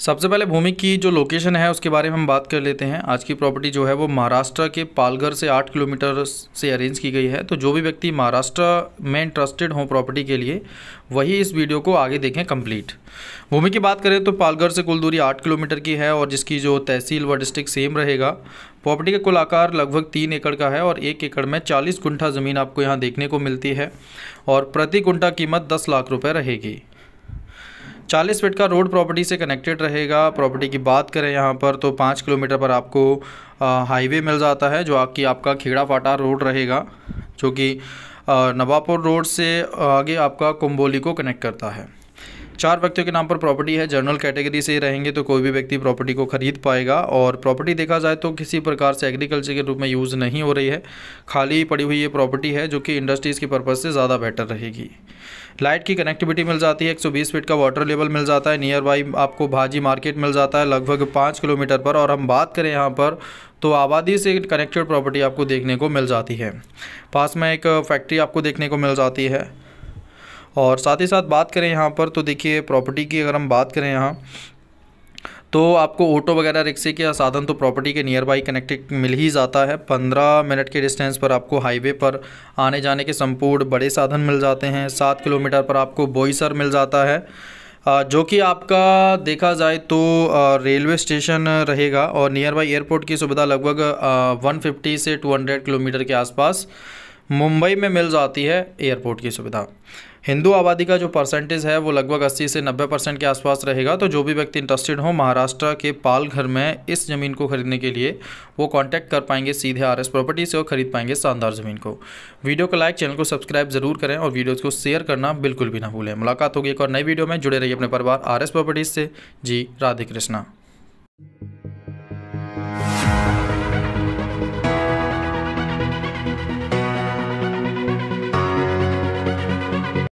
सबसे पहले भूमि की जो लोकेशन है उसके बारे में हम बात कर लेते हैं आज की प्रॉपर्टी जो है वो महाराष्ट्र के पालघर से आठ किलोमीटर से अरेंज की गई है तो जो भी व्यक्ति महाराष्ट्र में इंटरेस्टेड हों प्रॉपर्टी के लिए वही इस वीडियो को आगे देखें कंप्लीट भूमि की बात करें तो पालघर से कुल दूरी आठ किलोमीटर की है और जिसकी जो तहसील व डिस्ट्रिक्ट सेम रहेगा प्रॉपर्टी का कुल आकार लगभग तीन एकड़ का है और एक एकड़ में चालीस कुंठा ज़मीन आपको यहाँ देखने को मिलती है और प्रति कुंठा कीमत दस लाख रुपये रहेगी चालीस फिट का रोड प्रॉपर्टी से कनेक्टेड रहेगा प्रॉपर्टी की बात करें यहाँ पर तो पाँच किलोमीटर पर आपको हाईवे मिल जाता है जो आपकी आपका खेड़ा फाटा रोड रहेगा जो कि नवापुर रोड से आगे आपका कुम्बोली को कनेक्ट करता है चार व्यक्तियों के नाम पर प्रॉपर्टी है जनरल कैटेगरी से रहेंगे तो कोई भी व्यक्ति प्रॉपर्टी को खरीद पाएगा और प्रॉपर्टी देखा जाए तो किसी प्रकार से एग्रीकल्चर के रूप में यूज़ नहीं हो रही है खाली पड़ी हुई ये प्रॉपर्टी है जो कि इंडस्ट्रीज़ के पर्पज़ से ज़्यादा बेटर रहेगी लाइट की कनेक्टिविटी मिल जाती है 120 फीट का वाटर लेवल मिल जाता है नियर बाई आपको भाजी मार्केट मिल जाता है लगभग पाँच किलोमीटर पर और हम बात करें यहाँ पर तो आबादी से कनेक्टेड प्रॉपर्टी आपको देखने को मिल जाती है पास में एक फैक्ट्री आपको देखने को मिल जाती है और साथ ही साथ बात करें यहाँ पर तो देखिए प्रॉपर्टी की अगर हम बात करें यहाँ तो आपको ऑटो वगैरह रिक्शे के साधन तो प्रॉपर्टी के नियर बाई कनेक्टेड मिल ही जाता है पंद्रह मिनट के डिस्टेंस पर आपको हाईवे पर आने जाने के संपूर्ण बड़े साधन मिल जाते हैं सात किलोमीटर पर आपको बोईसर मिल जाता है जो कि आपका देखा जाए तो रेलवे स्टेशन रहेगा और नियर बाई एयरपोर्ट की सुविधा लगभग 150 से 200 किलोमीटर के आसपास मुंबई में मिल जाती है एयरपोर्ट की सुविधा हिंदू आबादी का जो परसेंटेज है वो लगभग 80 से 90 परसेंट के आसपास रहेगा तो जो भी व्यक्ति इंटरेस्टेड हो महाराष्ट्र के पालघर में इस ज़मीन को खरीदने के लिए वो कांटेक्ट कर पाएंगे सीधे आरएस प्रॉपर्टी से और खरीद पाएंगे शानदार ज़मीन को वीडियो को लाइक चैनल को सब्सक्राइब जरूर करें और वीडियोज़ को शेयर करना बिल्कुल भी ना भूलें मुलाकात होगी एक और नई वीडियो में जुड़े रहिए अपने परिवार आर प्रॉपर्टीज़ से जी राधे कृष्णा